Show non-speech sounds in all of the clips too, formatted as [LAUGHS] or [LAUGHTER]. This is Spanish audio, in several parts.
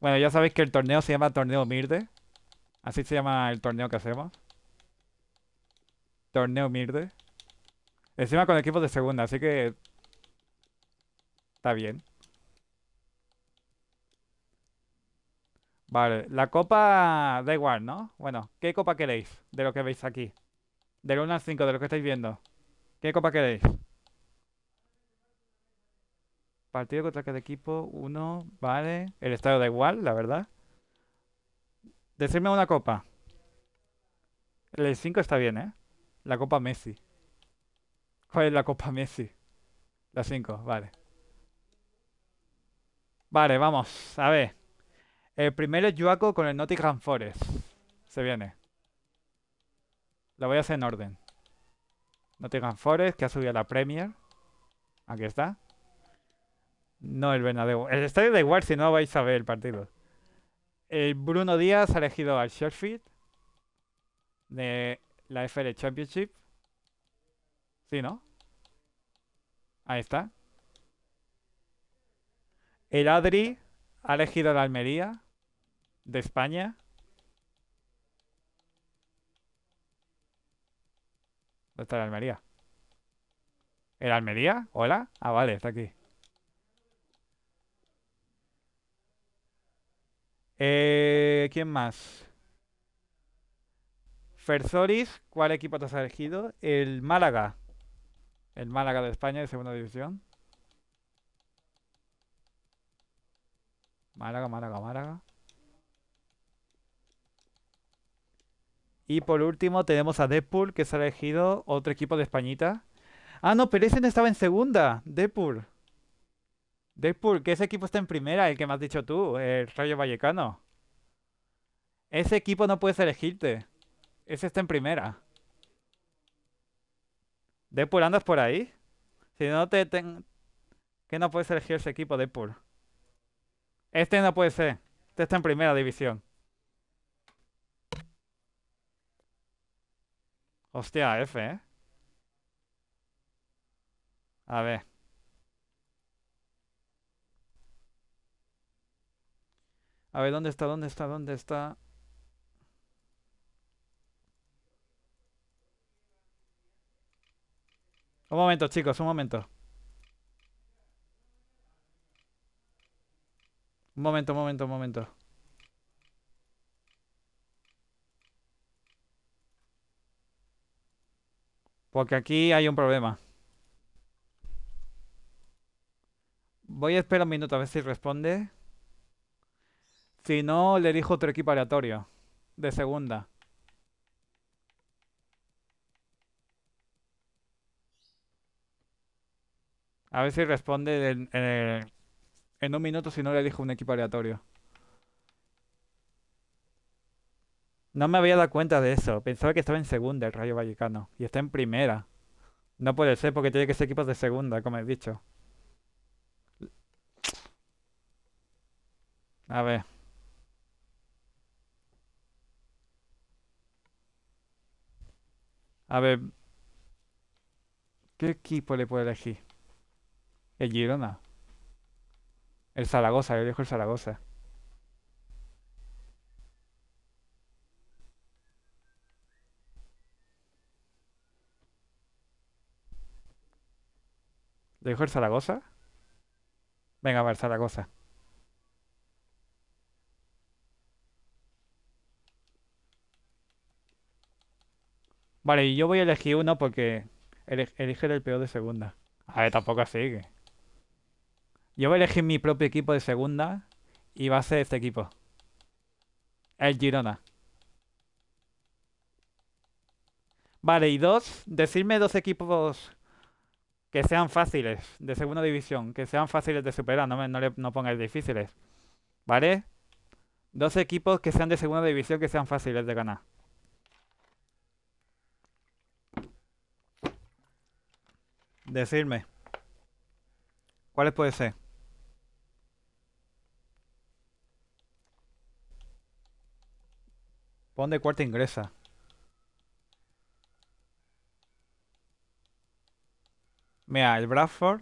Bueno, ya sabéis que el torneo se llama Torneo Mirde. Así se llama el torneo que hacemos. Torneo Mirde. Encima con equipos de segunda, así que... Está bien. Vale, la copa da igual, ¿no? Bueno, ¿qué copa queréis de lo que veis aquí? Del 1 al 5, de lo que estáis viendo. ¿Qué copa queréis? Partido contra cada equipo, uno, vale. El estadio da igual, la verdad. Decirme una copa. El 5 está bien, ¿eh? La copa Messi. ¿Cuál es la copa Messi? La 5, vale. Vale, vamos, a ver. El primero es Yuaco con el Nottingham Forest. Se viene. La voy a hacer en orden. Nottingham Forest, que ha subido a la Premier. Aquí está. No el Bernabéu. El estadio da igual si no vais a ver el partido. El Bruno Díaz ha elegido al Sheffield de la FL Championship. ¿Sí, no? Ahí está. El Adri ha elegido la Almería de España. ¿Dónde está la Almería? ¿El Almería? ¿Hola? Ah, vale, está aquí. Eh, ¿Quién más? Ferzoris, ¿cuál equipo te has elegido? El Málaga. El Málaga de España, de segunda división. Málaga, Málaga, Málaga. Y por último tenemos a Deadpool, que se ha elegido otro equipo de Españita. Ah, no, pero ese no estaba en segunda. Deadpool. Deadpool, que ese equipo está en primera, el que me has dicho tú, el Rayo Vallecano. Ese equipo no puedes elegirte. Ese está en primera. Deadpool, ¿andas por ahí? Si no te... Que no puedes elegir ese equipo, Deadpool. Este no puede ser. Este está en primera división. Hostia, F, ¿eh? A ver. A ver, ¿dónde está? ¿Dónde está? ¿Dónde está? Un momento, chicos, un momento. Un momento, un momento, un momento. Porque aquí hay un problema. Voy a esperar un minuto a ver si responde. Si no, le dijo otro equipo aleatorio. De segunda. A ver si responde en, un minuto si no le dijo un equipo aleatorio. No me había dado cuenta de eso. Pensaba que estaba en segunda el Rayo Vallecano. Y está en primera. No puede ser porque tiene que ser equipos de segunda, como he dicho. A ver. A ver. ¿Qué equipo le puedo elegir? El Girona. El Zaragoza, yo elijo el Zaragoza. ¿Le el Zaragoza? Venga, va el Zaragoza. Vale, y yo voy a elegir uno porque elige el peor de segunda. A ver, tampoco así. Yo voy a elegir mi propio equipo de segunda y va a ser este equipo. El Girona. Vale, y dos, decirme dos equipos que sean fáciles de segunda división, que sean fáciles de superar, no, me, le, no pongáis difíciles. ¿Vale? Dos equipos que sean de segunda división que sean fáciles de ganar. Decirme. ¿Cuáles puede ser? Pon de cuarta ingresa. Mira, el Bradford.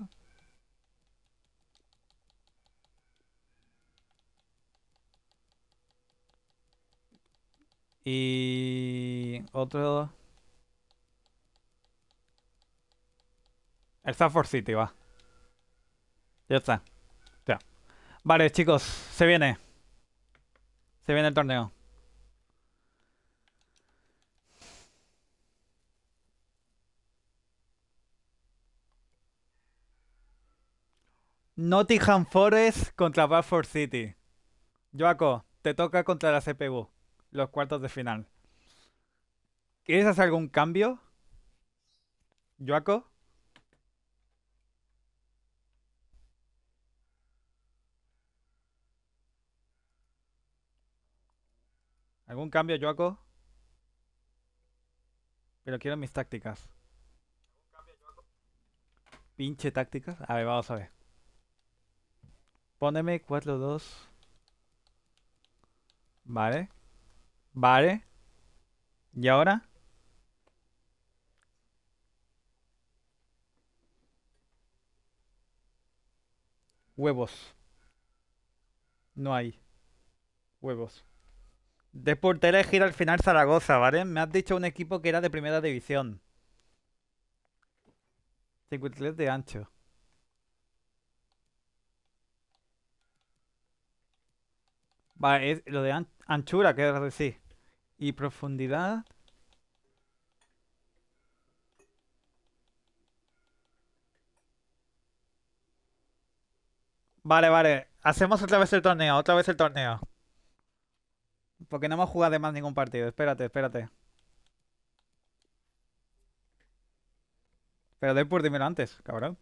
Y otro El force City va. Ya está. Ya. Vale, chicos, se viene. Se viene el torneo. Nottingham Forest contra Bradford City. Joaco, te toca contra la CPU. Los cuartos de final. ¿Quieres hacer algún cambio? Joaco. ¿Algún cambio, Joaco? Pero quiero mis tácticas. Pinche tácticas. A ver, vamos a ver. Póneme 4-2. Vale. Vale. ¿Y ahora? Huevos. No hay. Huevos. De portera elegir al final Zaragoza, ¿vale? Me has dicho un equipo que era de primera división. 53 de ancho. Vale, es lo de anchura, que decir. Y profundidad. Vale, vale. Hacemos otra vez el torneo, otra vez el torneo. Porque no hemos jugado más ningún partido. Espérate, espérate. Pero doy por dinero antes, cabrón.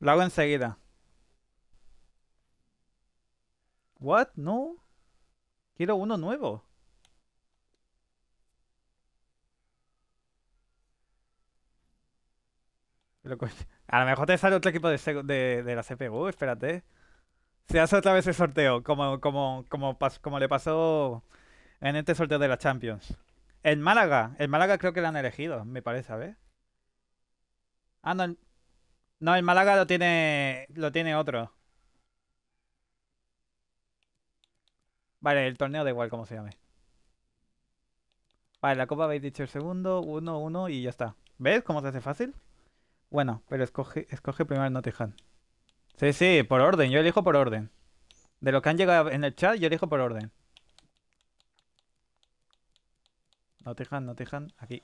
Lo hago enseguida. What? No. Quiero uno nuevo. [LAUGHS] A lo mejor te sale otro equipo de, de la CPU, espérate se hace otra vez el sorteo, como, como, como, le pasó en este sorteo de la Champions. El Málaga, el Málaga creo que lo han elegido, me parece, a ver. Ah, no, el, Málaga lo tiene, lo tiene otro. Vale, el torneo da igual como se llame. Vale, la copa habéis dicho el segundo, uno, uno y ya está. ¿Ves cómo se hace fácil? Bueno, pero escoge, escoge primero el Nottingham. Sí, sí, por orden. Yo elijo por orden. De lo que han llegado en el chat, yo elijo por orden. No tejan, no tejan. Aquí.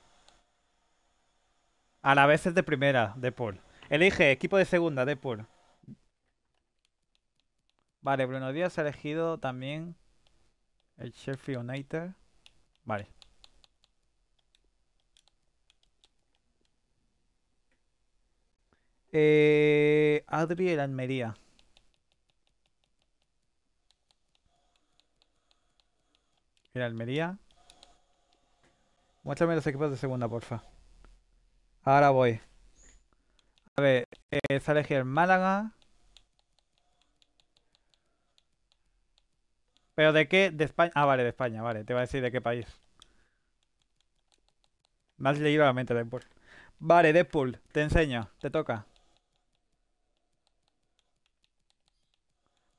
A la vez es de primera, de pool. Elige equipo de segunda, de pool. Vale, Bruno Díaz ha elegido también el Sheffield United. Vale. Eh, Adri, el Almería. Mira Almería. Muéstrame los equipos de segunda, porfa. Ahora voy. A ver, eh, sale el Málaga. ¿Pero de qué? De España. Ah, vale, de España, vale. Te voy a decir de qué país. Más has leído la mente, Deadpool. Vale, Deadpool, te enseño, te toca.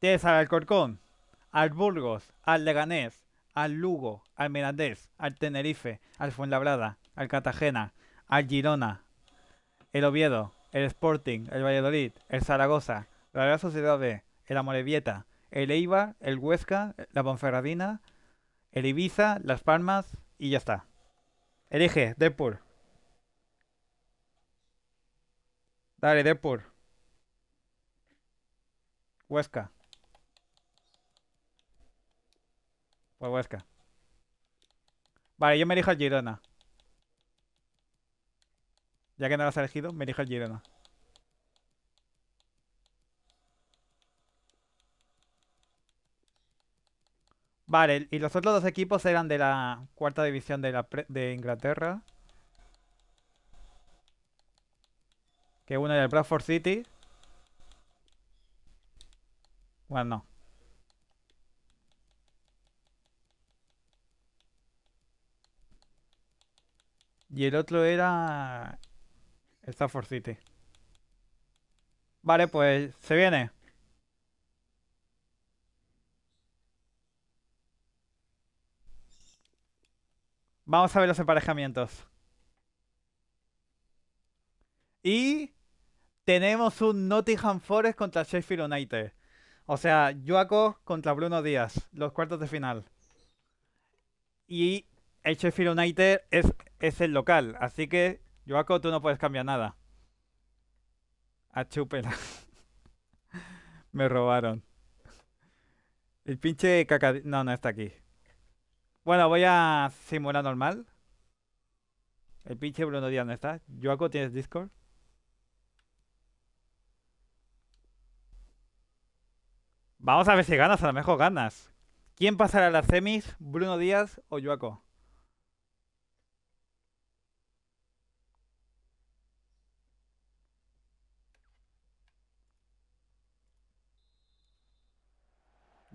Tienes al Alcorcón, al Burgos, al Leganés, al Lugo, al Mirandés, al Tenerife, al Fuenlabrada, al Cartagena, al Girona, el Oviedo, el Sporting, el Valladolid, el Zaragoza, la Real Sociedad de el Amorevieta, el Eibar, el Huesca, la Ponferradina, el Ibiza, Las Palmas y ya está. Elige, Depur. Dale, Depur. Huesca. Huesca. Vale, yo me elijo al Girona. Ya que no lo has elegido, me elijo el Girona. Vale, y los otros dos equipos eran de la cuarta división de, la de Inglaterra. Que uno era el Bradford City. Bueno, no. Y el otro era... esta Stafford City. Vale, pues se viene. Vamos a ver los emparejamientos. Y tenemos un Nottingham Forest contra Sheffield United. O sea, Joaco contra Bruno Díaz, los cuartos de final. Y el Sheffield United es es el local. Así que, Joaco, tú no puedes cambiar nada. A ah, chúpela. [LAUGHS] Me robaron. El pinche caca... No, no está aquí. Bueno, voy a simular normal. El pinche Bruno Díaz no está. Joaco, ¿tienes Discord? Vamos a ver si ganas, a lo mejor ganas. ¿Quién pasará a las semis? ¿Bruno Díaz o Joaco?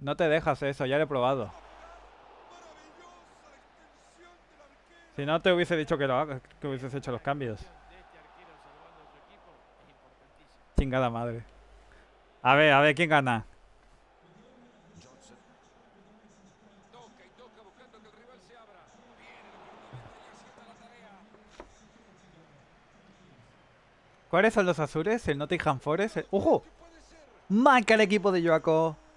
No te dejas eso, ya lo he probado. Si no, te hubiese dicho que lo hagas, que hubieses hecho los cambios. Chingada madre. A ver, a ver, ¿quién gana? ¿Cuáles son los azules? El Nottingham Forest. ¡Ujo! ¡Maca el equipo de Joaco!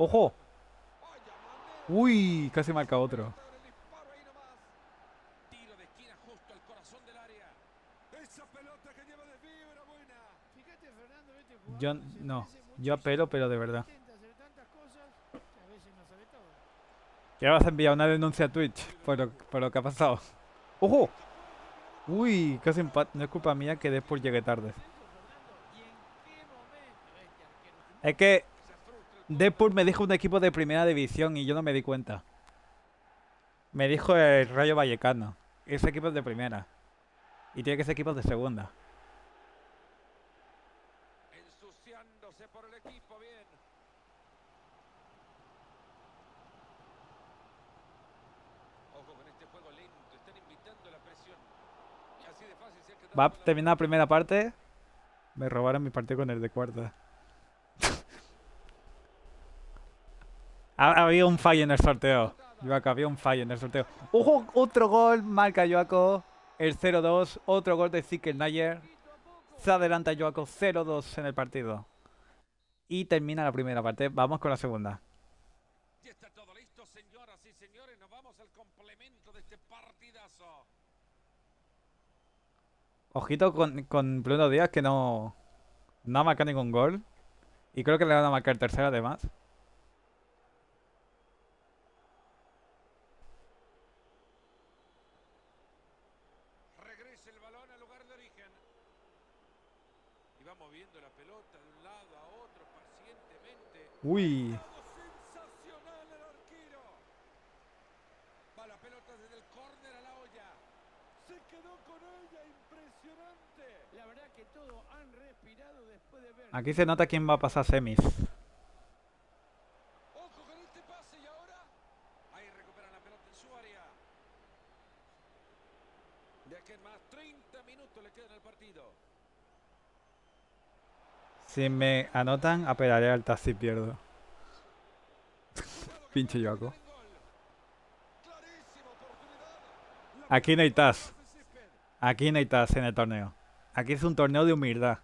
¡Ojo! ¡Uy! Casi marca otro. Yo no, yo apelo, pero de verdad. Ya vas a enviar una denuncia a Twitch por lo, que ha pasado. ¡Ojo! Uy, casi empate. No es culpa mía que después llegue tarde. Es que Deadpool me dijo un equipo de primera división y yo no me di cuenta. Me dijo el Rayo Vallecano. Ese equipo es de primera. Y tiene que ser equipo de segunda. Ensuciándose por el equipo, Va a terminar la primera parte. Me robaron mi partido con el de cuarta. Había un fallo en el sorteo. Joaco, había un fallo en el sorteo. Otro gol. Marca Joaco. El 0-2. Otro gol de Nayer. Se adelanta Joaco 0-2 en el partido. Y termina la primera parte. Vamos con la segunda. Ojito con, con Bruno Díaz que no, no ha marcado ningún gol. Y creo que le van a marcar tercera además. Uy. Sensacional el arquero. Va la pelota desde el córner a la olla. Se quedó con ella, impresionante. La verdad que todos han respirado después de ver. Aquí se nota quién va a pasar semis. Si me anotan, apelaré al TAS si pierdo. [LAUGHS] Pinche Yoko. Aquí no hay TAS. Aquí no hay TAS en el torneo. Aquí es un torneo de humildad.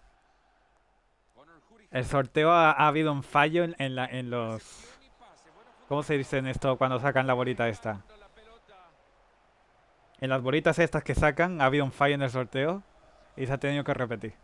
El sorteo ha, habido un fallo en, los... ¿Cómo se dice en esto cuando sacan la bolita esta? En las bolitas estas que sacan ha habido un fallo en el sorteo y se ha tenido que repetir.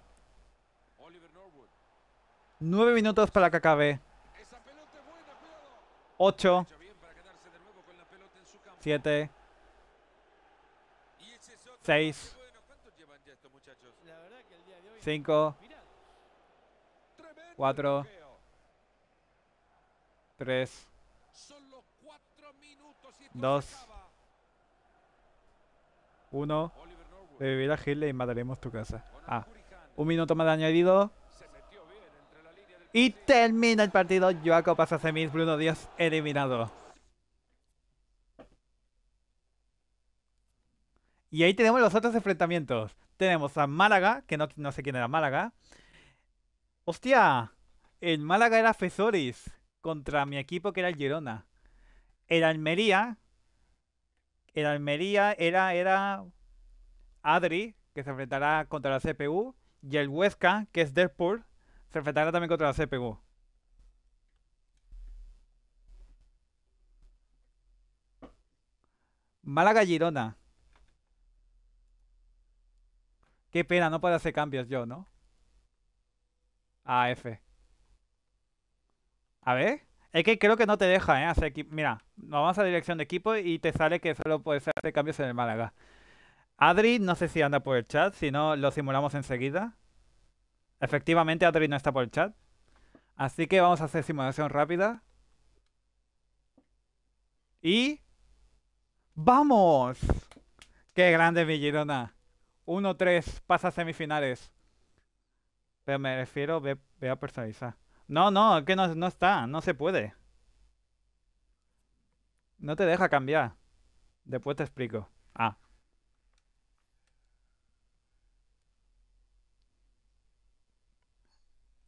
9 minutos para que acabe. 8. 7. 6. 5. 4. 3. 2. 1. Vivirá Hitler y mataremos tu casa. Ah, un minuto más añadido. Y termina el partido. Joaco pasa a semis. Bruno Díaz eliminado. Y ahí tenemos los otros enfrentamientos. Tenemos a Málaga, que no, sé quién era Málaga. ¡Hostia! El Málaga era Fesoris contra mi equipo que era el Girona. El Almería. El Almería era, era Adri, que se enfrentará contra la CPU. Y el Huesca, que es Deadpool, se enfrentará también contra la CPU. Málaga Girona. Qué pena, no puedo hacer cambios yo, ¿no? AF. A ver. Es que creo que no te deja, ¿eh? Mira, nos vamos a dirección de equipo y te sale que solo puedes hacer cambios en el Málaga. Adri, no sé si anda por el chat, si no, lo simulamos enseguida. Efectivamente, Adri no está por el chat. Así que vamos a hacer simulación rápida. Y... ¡Vamos! ¡Qué grande mi Girona! 1-3, pasa a semifinales. Pero me refiero, ve, ve a personalizar. No, no, que no, no está, no se puede. No te deja cambiar. Después te explico. Ah.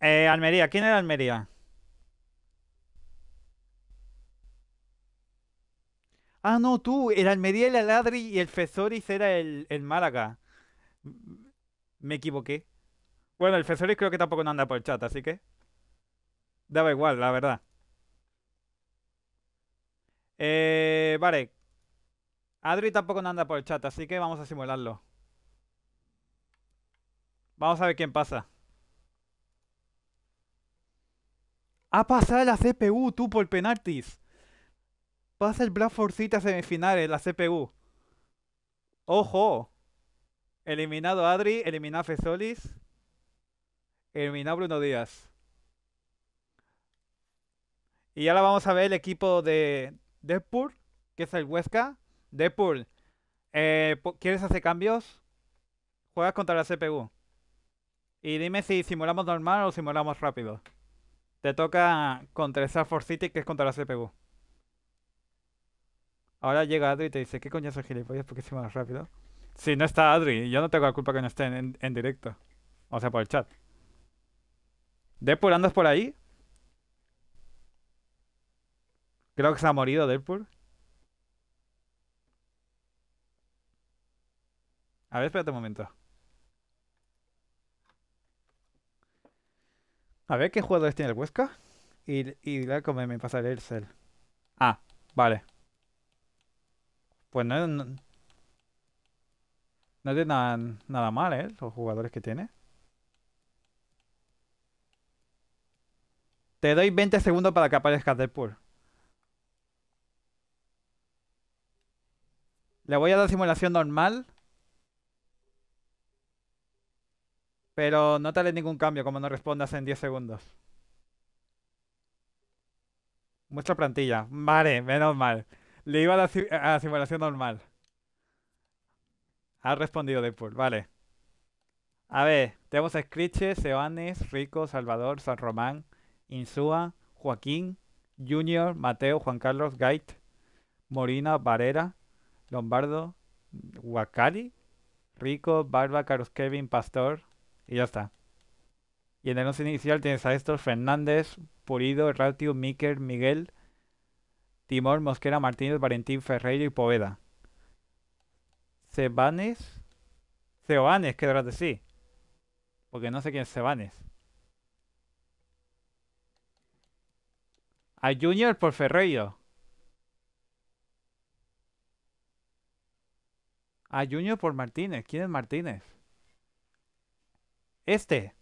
Eh, Almería, ¿quién era Almería? Ah, no, tú, el Almería, el Adri y el Fesoris era el, el Málaga. Me equivoqué. Bueno, el Fesoris creo que tampoco no anda por el chat, así que... Daba igual, la verdad. Eh, vale. Adri tampoco no anda por el chat, así que vamos a simularlo. Vamos a ver quién pasa. a pasar la CPU, tú, por penaltis. Pasa el Black City a semifinales, la CPU. ¡Ojo! Eliminado Adri, eliminado Fesolis, eliminado Bruno Díaz. Y ahora vamos a ver el equipo de Deadpool, que es el Huesca. Deadpool, eh, ¿quieres hacer cambios? Juegas contra la CPU. Y dime si simulamos normal o simulamos rápido. Te toca contra esa Force City que es contra la CPU. Ahora llega Adri y te dice, ¿qué coño es el gilipollas? ¿Por qué se más rápido? Si no está Adri, yo no tengo la culpa que no esté en, directo. O sea, por el chat. Deadpool, andas por ahí? Creo que se ha morido Deadpool. A ver, espérate un momento. A ver qué jugadores tiene este el Huesca. Y, la me pasaré el Cell. Ah, vale. Pues no, tiene nada, mal, ¿eh? Los jugadores que tiene. Te doy 20 segundos para que aparezca Deadpool. Le voy a dar simulación normal Pero no te haré ningún cambio como no respondas en 10 segundos. Muestra plantilla. Vale, menos mal. Le iba a la, simulación normal. Ha respondido Deadpool, vale. A ver, tenemos a Scriche, Seoanes, Rico, Salvador, San Román, Insúa, Joaquín, Junior, Mateo, Juan Carlos, Gait, Morina, Barrera, Lombardo, Huacari, Rico, Barba, Carlos Kevin, Pastor, y ya está. Y en el 11 inicial tienes a estos Fernández, Pulido, Ratio, Miquel, Miguel, Timor, Mosquera, Martínez, Valentín, Ferreiro y Poveda. Cebanes. Cebanes, qué de sí. Porque no sé quién es Cebanes. A Junior por Ferreiro. A Junior por Martínez. ¿Quién es Martínez? Este.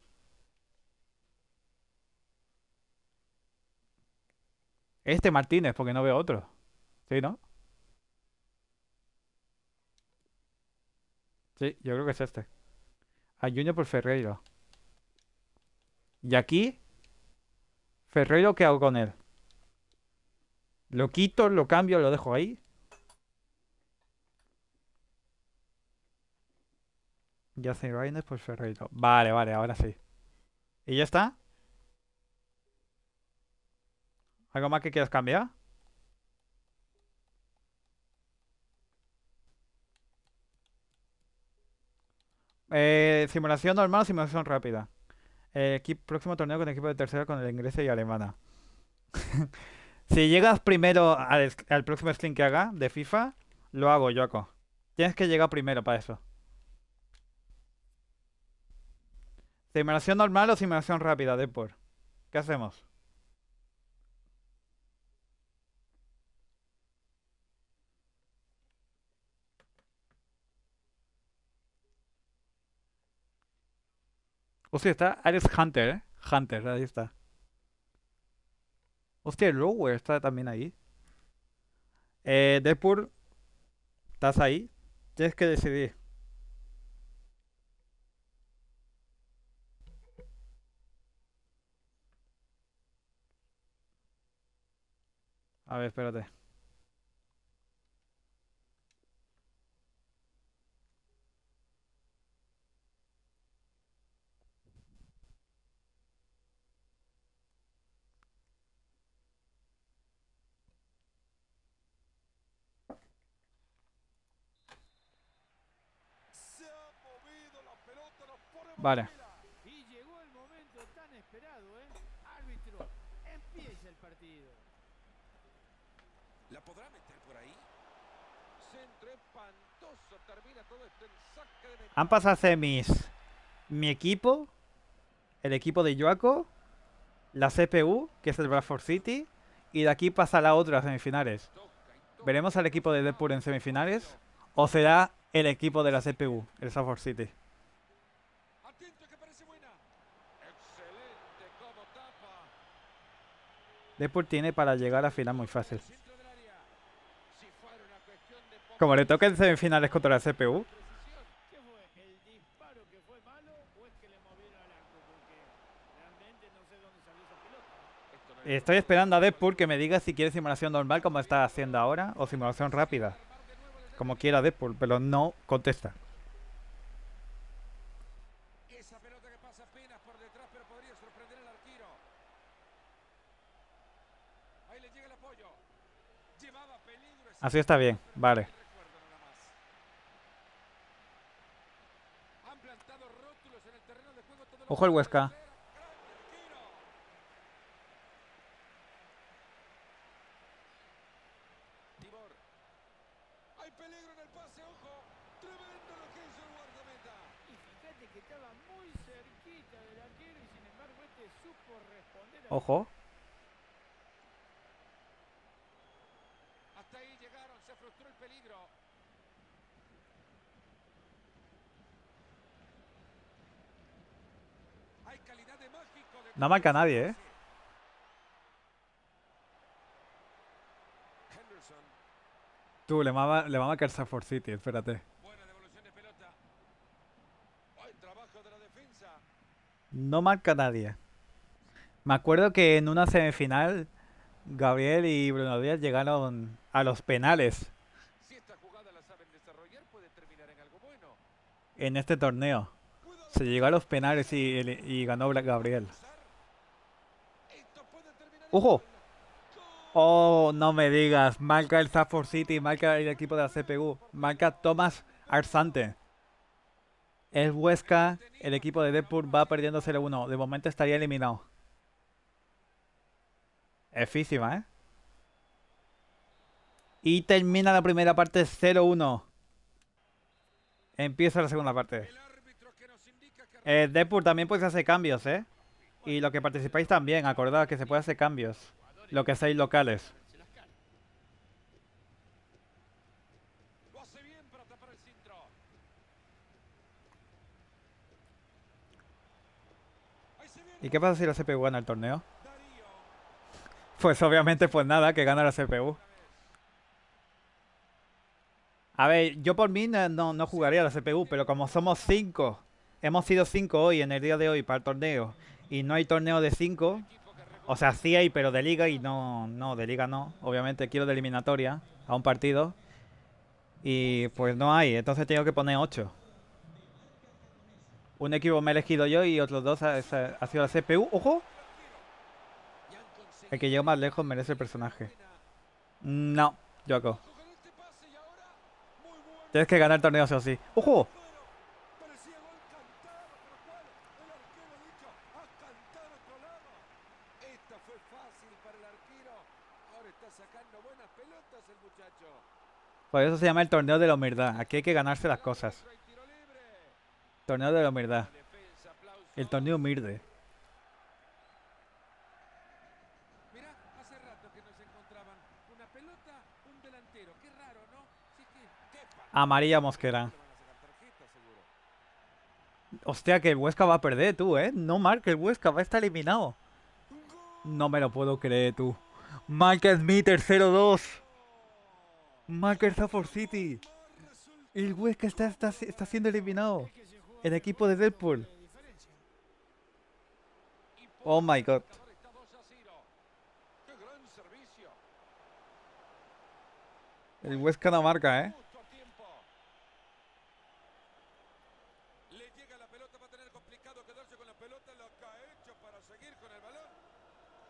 Este Martínez, porque no veo otro. ¿Sí, no? Sí, yo creo que es este. A por Ferreiro. Y aquí, Ferreiro, ¿qué hago con él? Lo quito, lo cambio, lo dejo ahí. Justin Reines pues por Ferreiro. Vale, vale, ahora sí. ¿Y ya está? ¿Algo más que quieras cambiar? Eh, simulación normal simulación rápida. Eh, próximo torneo con equipo de tercera con el inglés y alemana. [LAUGHS] si llegas primero al, próximo skin que haga de FIFA, lo hago, Joaco Tienes que llegar primero para eso. ¿Simulación normal o simulación rápida, Depor? ¿Qué hacemos? Hostia, está Alex Hunter, ¿eh? Hunter, ahí está. Hostia, el Lower está también ahí. Eh, ¿estás ahí? Tienes que decidir. A ver, espérate, se ha movido la pelota, la fuerza. Han pasado semis mi equipo, el equipo de Joaco, la CPU, que es el Bradford City, y de aquí pasa la otra a semifinales. ¿Veremos al equipo de Depur en semifinales? ¿O será el equipo de la CPU, el Bradford City? Depur tiene para llegar a final muy fácil. Como le en semifinales contra la CPU, Estoy esperando a Deadpool que me diga si quiere simulación normal como está haciendo ahora o simulación rápida. Como quiera Deadpool, pero no contesta. Así está bien, vale. Ojo el Huesca. Ojo. Hasta ahí llegaron, se frustró el peligro. Hay calidad de mágico de... No marca nadie, ¿eh? Tú, le va, le va a marcar for City, espérate. Buena devolución de pelota. No marca nadie. Me acuerdo que en una semifinal, Gabriel y Bruno Díaz llegaron a los penales. en este torneo. Se llegó a los penales y, ganó Gabriel. ¡Ojo! Oh, no me digas. Marca el Stafford City, marca el equipo de la CPU, marca Thomas Arsante. Es Huesca, el equipo de Depur va perdiendo 0-1. De momento estaría eliminado. Efísima, ¿eh? Y termina la primera parte 0-1. Empieza la segunda parte. Eh, Depur, también puede hacer cambios, ¿eh? Y los que participáis también, acordad que se puede hacer cambios. Lo que hacéis locales. ¿Y qué pasa si la CPU gana el torneo? Pues obviamente pues nada, que gana la CPU. A ver, yo por mí no, no jugaría la CPU, pero como somos cinco hemos sido cinco hoy, en el día de hoy, para el torneo, y no hay torneo de cinco o sea, sí hay, pero de liga y no, no, de liga no, obviamente quiero de eliminatoria a un partido, y pues no hay, entonces tengo que poner ocho Un equipo me he elegido yo y otros dos ha sido la CPU. ¡Ojo! El que llegue más lejos merece el personaje. No, yo Tienes que ganar torneos torneo, o ¡Ojo! Por eso se llama el torneo de la humildad. Aquí hay que ganarse las cosas. Torneo de la humildad. El torneo humilde. A María Mosquera. Hostia, que el Huesca va a perder, tú, ¿eh? No marca el Huesca, va a estar eliminado. No me lo puedo creer, tú. Michael Meter 0-2. Michael for City. El Huesca está, está, está, siendo eliminado. El equipo de Deadpool. Oh my god. El Huesca no marca, ¿eh?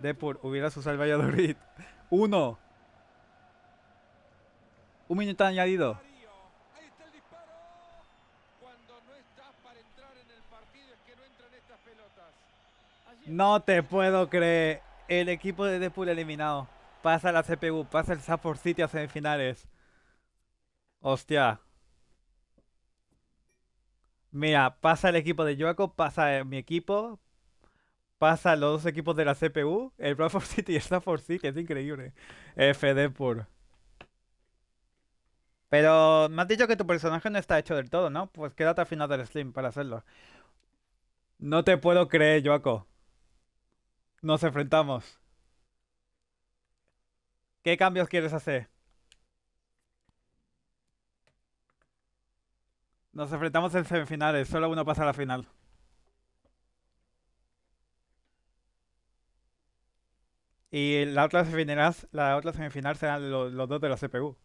Depur, hubiera usado el Valladolid. [LAUGHS] Uno. Un minuto añadido. No te puedo creer. El equipo de Depur eliminado. Pasa la CPU, pasa el Zapor City a semifinales. Hostia. Mira, pasa el equipo de Joaco, pasa mi equipo, pasa los dos equipos de la CPU, el Bradford [LAUGHS] City y el Stafford City, es increíble. FD por Pero me has dicho que tu personaje no está hecho del todo, ¿no? Pues quédate al final del stream para hacerlo. No te puedo creer, Joaco. Nos enfrentamos. ¿Qué cambios quieres hacer? Nos enfrentamos en semifinales, solo uno pasa a la final. Y la otra semifinal, la otra semifinal serán los, dos de la CPU.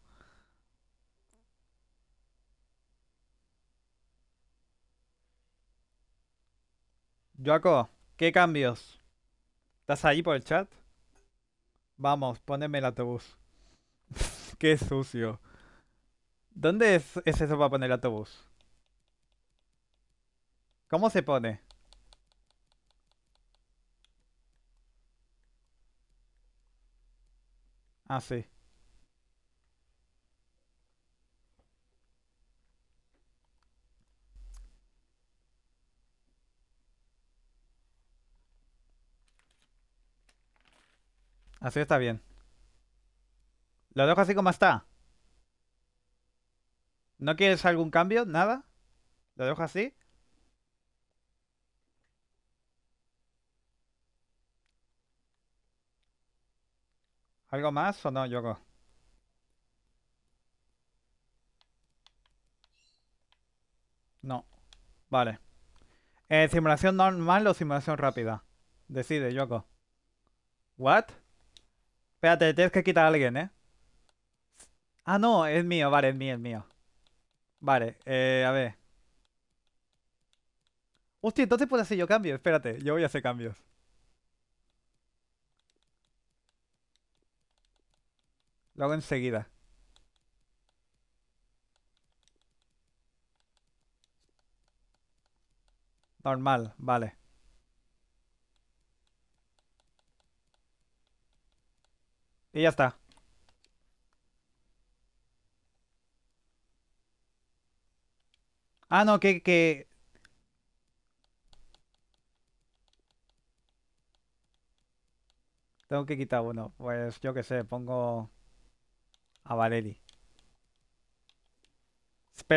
Joaco, ¿qué cambios? ¿Estás ahí por el chat? Vamos, poneme el autobús. [LAUGHS] Qué sucio. ¿Dónde es, es, eso para poner el autobús? ¿Cómo se pone? Así, Así está bien. ¿Lo dejo así como está? ¿No quieres algún cambio? ¿Nada? ¿Lo dejo así? ¿Algo más o no, Yoko? No. Vale. Eh, ¿Simulación normal o simulación rápida? Decide, Yoko. ¿What? Espérate, tienes que quitar a alguien, ¿eh? Ah, no, es mío, vale, es mío, es mío. Vale, eh, a ver. Hostia, entonces puedo hacer yo cambios. Espérate, yo voy a hacer cambios. Lo hago enseguida. Normal, vale. Y ya está. Ah, no, que, que... Tengo que quitar uno. Pues yo qué sé, pongo a Vareli.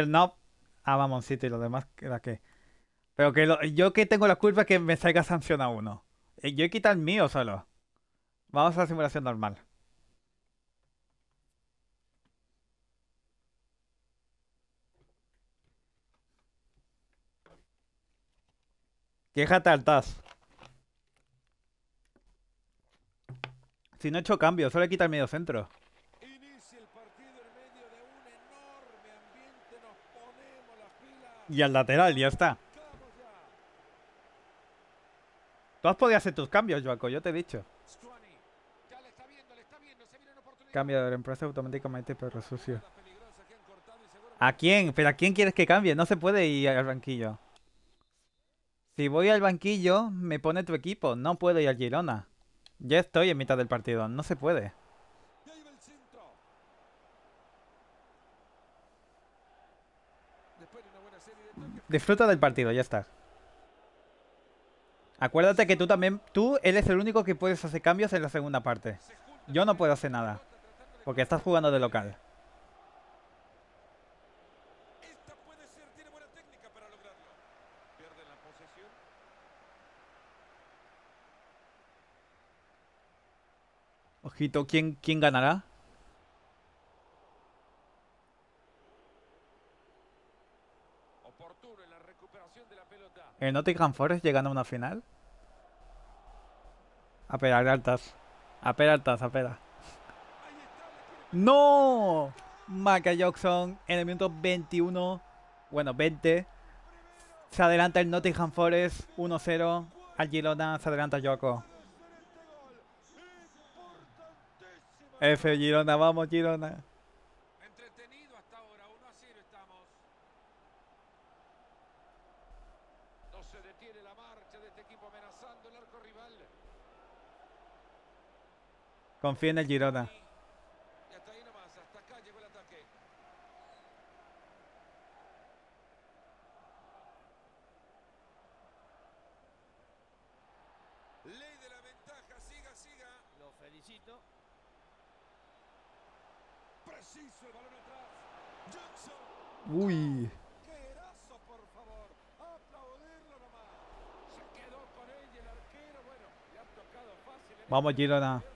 no, a Mamoncito y los demás queda que. Pero que yo que tengo la culpa es que me salga sancionado uno. Eh, yo he quitado el mío solo. Vamos a la simulación normal. Quéjate al TAS. Si no he hecho cambio, solo he quitado el medio centro. y al lateral, ya está. Tú has podido hacer tus cambios, Joaco, yo te he dicho. Cambio de empresa automáticamente, perro sucio. ¿A quién? ¿Pero a quién quieres que cambie? No se puede ir al banquillo. Si voy al banquillo, me pone tu equipo. No puedo ir al Girona. Ya estoy en mitad del partido. No se puede. Disfruta del partido, ya está. Acuérdate que tú también, tú, él es el único que puedes hacer cambios en la segunda parte. Yo no puedo hacer nada, porque estás jugando de local. Ojito, ¿quién, quién ganará? el Nottingham Forest llegando a una final. A Peralta, altas. A Peralta, altas, a Peralta. ¡No! Maca Jackson en el minuto 21. Bueno, 20. Se adelanta el Nottingham Forest 1-0. Al Girona se adelanta Yoko. F Girona, vamos Girona. Confía en el Girona. Ley de la ventaja, siga, siga. Lo felicito. Preciso el balón atrás. Jackson. Uy. Qué erazo, por favor. Aplaudirlo nomás. Se quedó con ella el arquero. Bueno, le han tocado fácil. Vamos, Girona.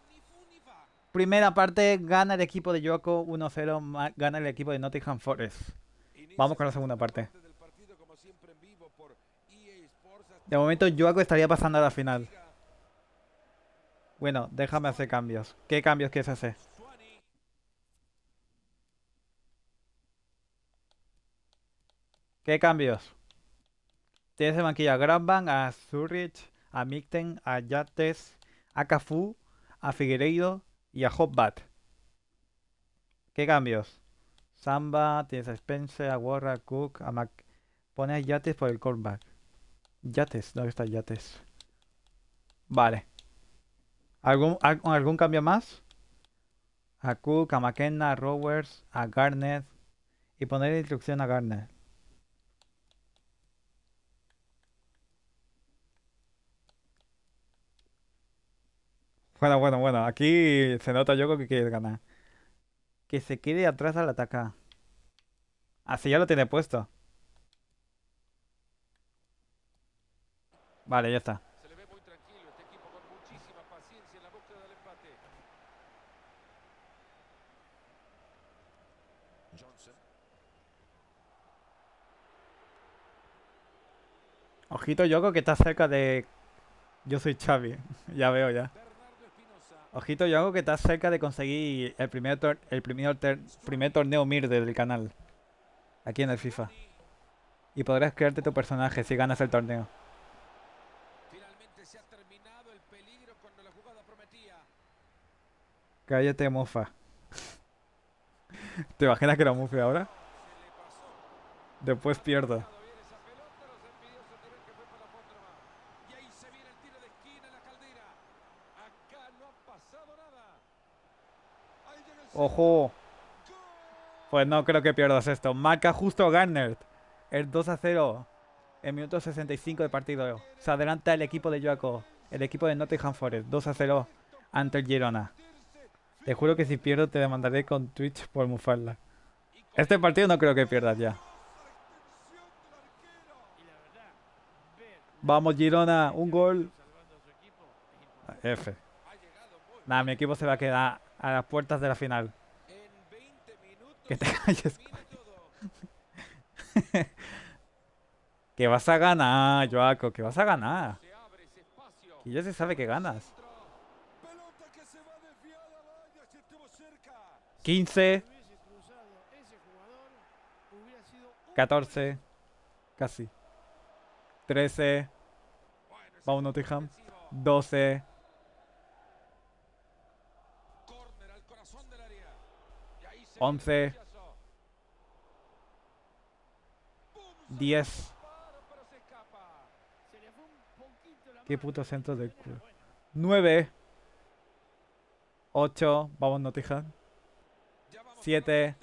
Primera parte, gana el equipo de Yoko 1-0, gana el equipo de Nottingham Forest. Vamos con la segunda parte. E de momento Yoko estaría pasando a la final. Bueno, déjame hacer cambios. ¿Qué cambios quieres hacer? ¿Qué cambios? Tienes de banquillo a Granban, a Zurich, a Mikten, a Yates, a Cafú, a Figueiredo, y a Hobbat ¿Qué cambios? Samba, tienes a Spencer, a Warra, a Cook, a Mac. Pones Yates por el callback. Yates, ¿dónde está Yates? Vale. ¿Algún, ¿Algún cambio más? A Cook, a McKenna, a Rowers, a Garnet. Y poner instrucción a Garnet. Bueno, bueno, bueno. Aquí se nota Yoko que quiere ganar. Que se quede atrás al atacar. Así ah, ya lo tiene puesto. Vale, ya está. Ojito Yoko que está cerca de... Yo soy Xavi, [LAUGHS] ya veo ya. Ojito, yo hago que estás cerca de conseguir el primer, torneo Mirde del canal. Aquí en el FIFA. Y podrás crearte tu personaje si ganas el torneo. Cállate, mofa. [LAUGHS] ¿Te imaginas que era mufe ahora? Después pierdo. Ojo. Pues no creo que pierdas esto. Marca justo Garner. El 2 a 0. En minuto 65 de partido. Se adelanta el equipo de Joaco. El equipo de Nottingham Forest. 2 a 0 ante el Girona. Te juro que si pierdo te demandaré con Twitch por mufarla. Este partido no creo que pierdas ya. Vamos Girona, un gol. F. Nada, mi equipo se va a quedar a las puertas de la final. Que te calles. [LAUGHS] que vas a ganar, Joaco, que vas a ganar. Y ya se sabe que ganas. 15. 14. Casi. 13. Vamos, Tijam. 12. 11, 10. Qué puto centro de 9, 8, vamos Nottingham. 7,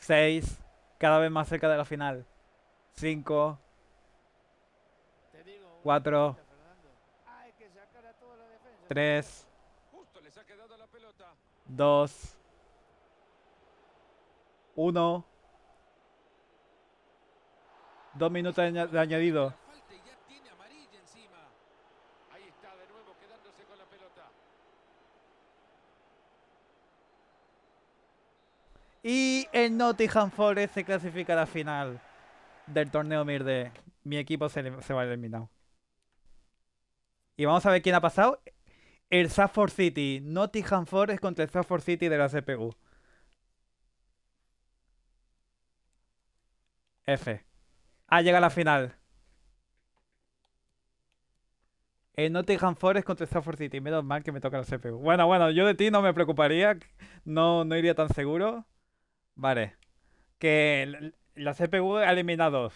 6, cada vez más cerca de la final. 5, 4, 3, 2, uno. Dos minutos de añadido. Y el Nottingham Forest se clasifica a la final del torneo Mirde. Mi equipo se, se va eliminado. Y vamos a ver quién ha pasado. El Safford City. Nottingham Forest contra el Safford City de la CPU. F. Ah, llega la final. te Nottingham Forest contra Stafford City. Menos mal que me toca la CPU. Bueno, bueno, yo de ti no me preocuparía. No, no iría tan seguro. Vale. Que la CPU elimina a dos.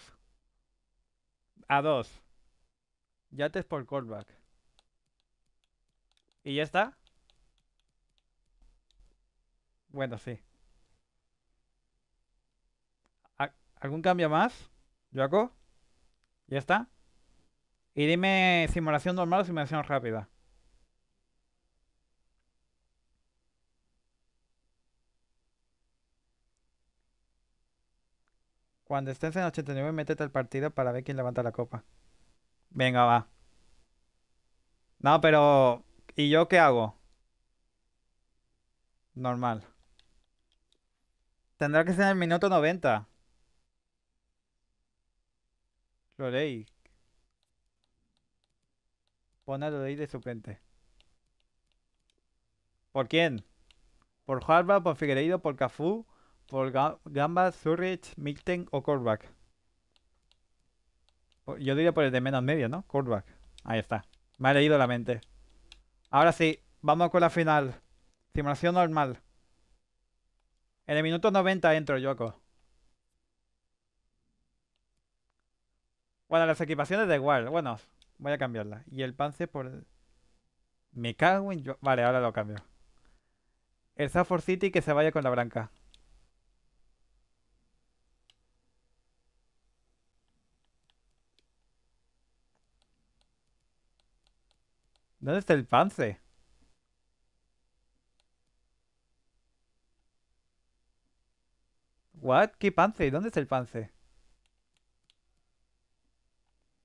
A dos. es por callback. ¿Y ya está? Bueno, sí. ¿Algún cambio más, hago? ¿Ya está? Y dime simulación normal o simulación rápida. Cuando estés en 89, métete al partido para ver quién levanta la copa. Venga, va. No, pero... ¿Y yo qué hago? Normal. Tendrá que ser en el minuto 90. Lo Pon a Lorey de su suplente. ¿Por quién? ¿Por Harvard, por Figueiredo, por Cafú, por Gamba, Zurich, Milten o Korvac? Yo diría por el de menos medio, ¿no? Korvac. Ahí está. Me ha leído la mente. Ahora sí, vamos con la final. Simulación normal. En el minuto 90 entro, Yoko. Bueno, las equipaciones da igual. Bueno, voy a cambiarla. Y el pance por... Me cago en... Yo... Vale, ahora lo cambio. El Safford City que se vaya con la branca. ¿Dónde está el pance? What? ¿Qué pance? ¿Dónde está el pance?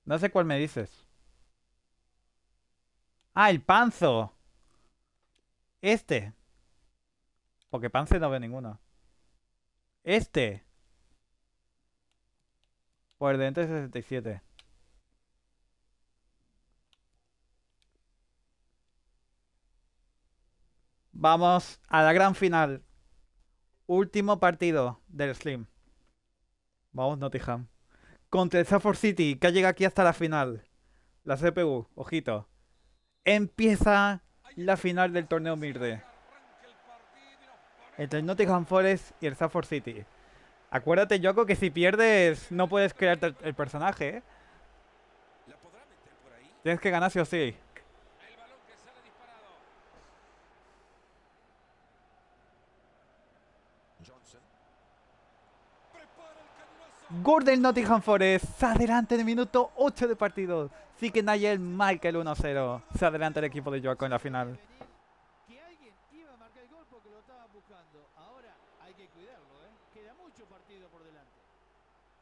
No sé cuál me dices. Ah, el panzo. Este. Porque panzo no ve ninguno. Este. Por dentro de 67. Vamos a la gran final. Último partido del Slim. Vamos, Nottingham contra el Safford City, que ha llegado aquí hasta la final. La CPU, ojito. Empieza la final del torneo Mirde. Entre el Nottingham Forest y el Safford City. Acuérdate, Yoko, que si pierdes no puedes crear el personaje. ¿eh? Tienes que ganar sí o sí. Gol del Nottingham Forest. Se adelanta en el minuto 8 de partido. Sí que Nigel marca el 1-0. Se adelanta el equipo de Joaco en la final.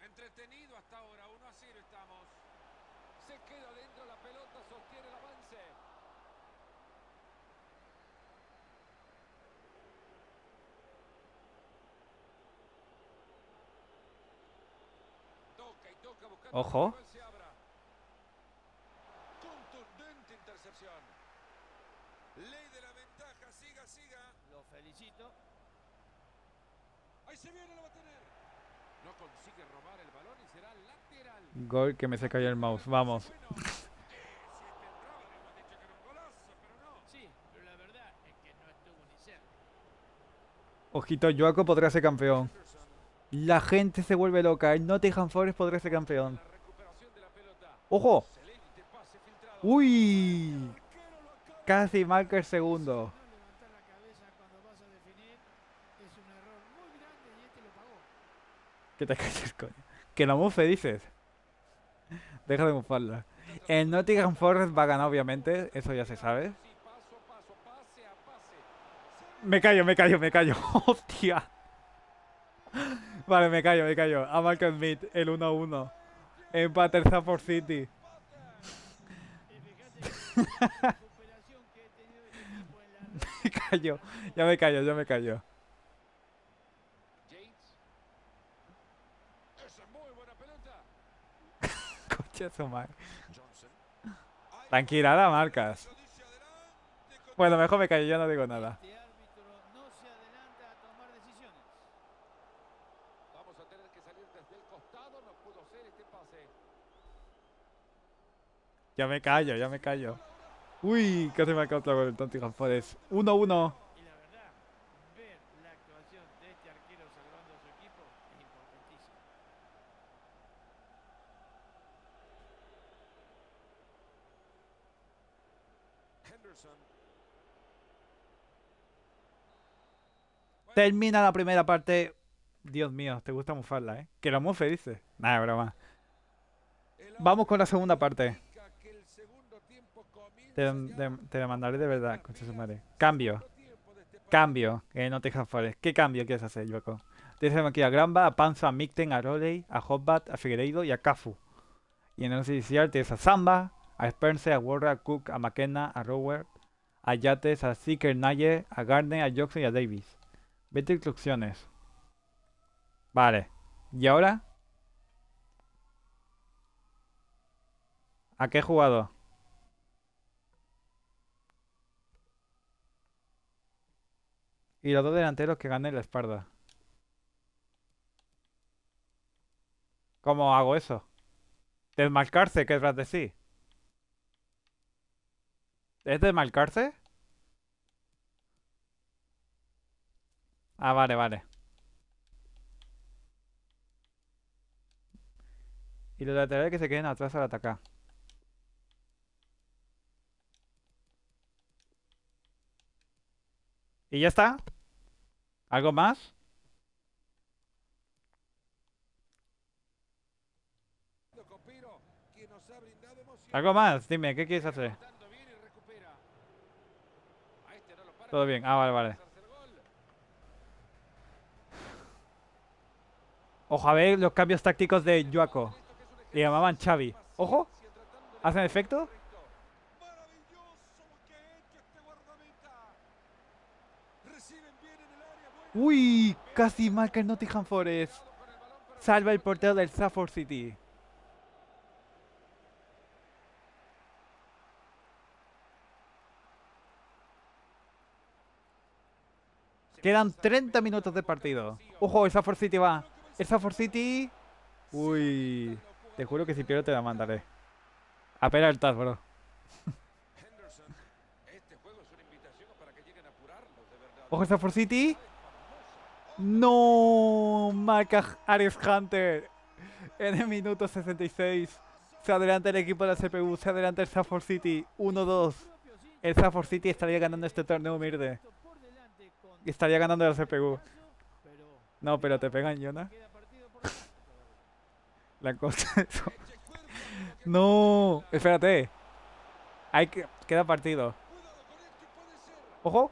Entretenido hasta ahora, 1 a 0 estamos. Se queda dentro la pelota, sostiene la Ojo. Contundente intercepción. Ley de la ventaja, siga, siga. Lo felicito. Ahí se viene, lo va a tener. No consigue robar el balón y será lateral. Gol que me se cayó el mouse, vamos. [LAUGHS] Ojito, Joaco podría ser campeón. La gente se vuelve loca. El Nottingham Forest podría ser campeón. ¡Ojo! ¡Uy! Casi marca el segundo. Que te calles, coño. Que la mufe, dices. Deja de mufarla. El Nottingham Forest va a ganar, obviamente. Eso ya se sabe. Me callo, me callo, me callo. [LAUGHS] ¡Hostia! Vale, me callo, me callo. A Mark Smith, el 1-1. Empate el City. [LAUGHS] me callo, ya me callo, ya me callo. [LAUGHS] Coche su Tranquilada, Tranquila, marcas. Bueno, mejor me callo, ya no digo nada. Ya me callo, ya me callo. Uy, casi me ha otra con el Tottenham Forest. 1-1. Termina la primera parte. Dios mío, te gusta mufarla, ¿eh? Que la mufe, dice. Nada, broma. Vamos con la segunda parte. Te, te, demandaré de verdad, concha su madre. Cambio. Cambio. Eh, no te Forest. ¿Qué cambio quieres hacer, Yoko? Tienes aquí a Granba, a Panza, a Micten, a Roley, a Hobbat, a Figueiredo y a Cafu. Y en el inicial tienes a Zamba, a Spence, a Warra, a Cook, a McKenna, a Rower, a Yates, a Seeker, Nayer, a Garden, a Jockson y a Davis. Vete instrucciones. Vale. ¿Y ahora? ¿A qué jugador? Y los dos delanteros que ganen la espalda. ¿Cómo hago eso? ¿Desmarcarse? ¿Qué tras de sí? ¿Es desmarcarse? Ah, vale, vale. Y los laterales que se queden atrás al atacar. Y ya está. ¿Algo más? ¿Algo más? Dime, ¿qué quieres hacer? Todo bien. Ah, vale, vale. Ojo, a ver los cambios tácticos de Yuaco Le llamaban Xavi. Ojo. ¿Hacen efecto? Uy, casi marca el Nottingham Forest. Salva el portero del Safford City. Quedan 30 minutos de partido. Ojo, el City va. El City. Uy. Te juro que si pierdo te la mandaré. Apera el Taz, bro. [LAUGHS] Ojo, el City. No, marca Ares Hunter. En el minuto 66 se adelanta el equipo de la CPU, se adelanta el Safford City. 1-2. El Safford City estaría ganando este torneo humilde. Estaría ganando la CPU. No, pero te pegan, Jonah. [LAUGHS] La cosa No, espérate. Hay que... Queda partido. Ojo.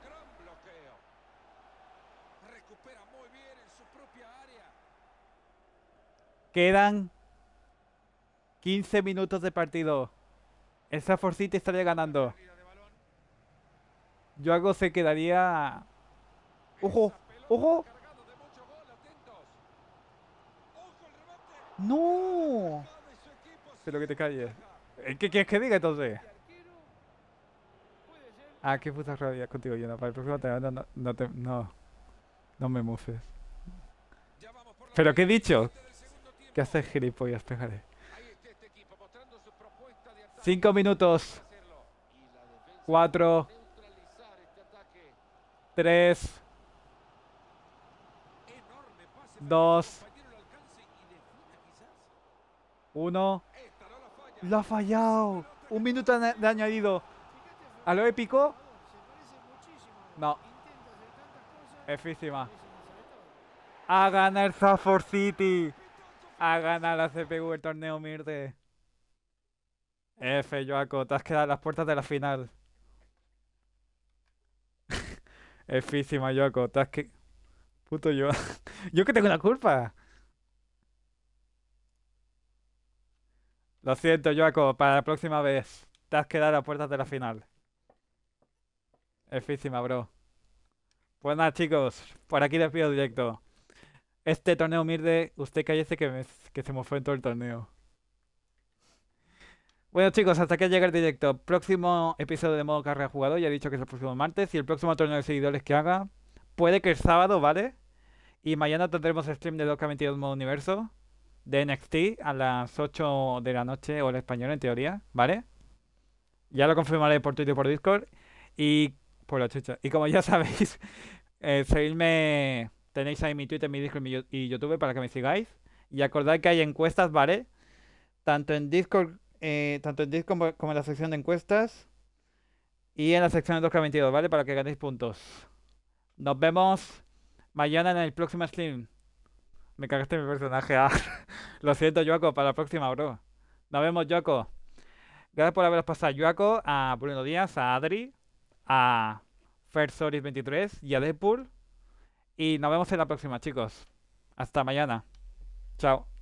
Quedan 15 minutos de partido. El forcita City estaría ganando. Yo algo se quedaría... ¡Ojo! ¡Ojo! ¡No! lo que te calles. ¿Eh? ¿Qué quieres que diga entonces? Ah, qué puta rabia contigo, yo. Para el próximo No, no, no, te... no, no me mufes. ¿Pero qué he dicho? ¿Qué hace el gilipollas? 5 minutos 4 3 2 1 ¡Lo ha fallado! Un minuto de añadido ¿A lo épico? No Es físima ¡A ganar Zafor City! Ha ganado la CPU el torneo Mirde F, Joaco, te has quedado a las puertas de la final. [LAUGHS] Efísima, Joaco, te has que... Puto yo. [LAUGHS] yo que tengo la culpa. Lo siento, Joaco, para la próxima vez. Te has quedado a las puertas de la final. Efísima, bro. Pues nada, chicos, por aquí les pido directo. Este torneo mirde, usted cállese que, me, que se mofó en todo el torneo. Bueno chicos, hasta que llega el directo. Próximo episodio de modo carrera jugado. ya he dicho que es el próximo martes. Y el próximo torneo de seguidores que haga, puede que el sábado, ¿vale? Y mañana tendremos stream de 2 22 modo universo de NXT a las 8 de la noche, O el español, en teoría, ¿vale? Ya lo confirmaré por Twitter y por Discord. Y por la chucha. Y como ya [LAUGHS] sabéis, eh, seguirme Tenéis ahí mi Twitter, mi Discord mi, y YouTube para que me sigáis. Y acordad que hay encuestas, ¿vale? Tanto en Discord, eh, tanto en Discord como, en la sección de encuestas. Y en la sección de 2K22, ¿vale? Para que ganéis puntos. Nos vemos mañana en el próximo stream. Me cagaste mi personaje. Ah. [LAUGHS] Lo siento, Joaco, para la próxima, bro. Nos vemos, Joaco. Gracias por haberos pasado, Joaco, a Bruno Díaz, a Adri, a Fersoris23 y a Deadpool. Y nos vemos en la próxima, chicos. Hasta mañana. Chao.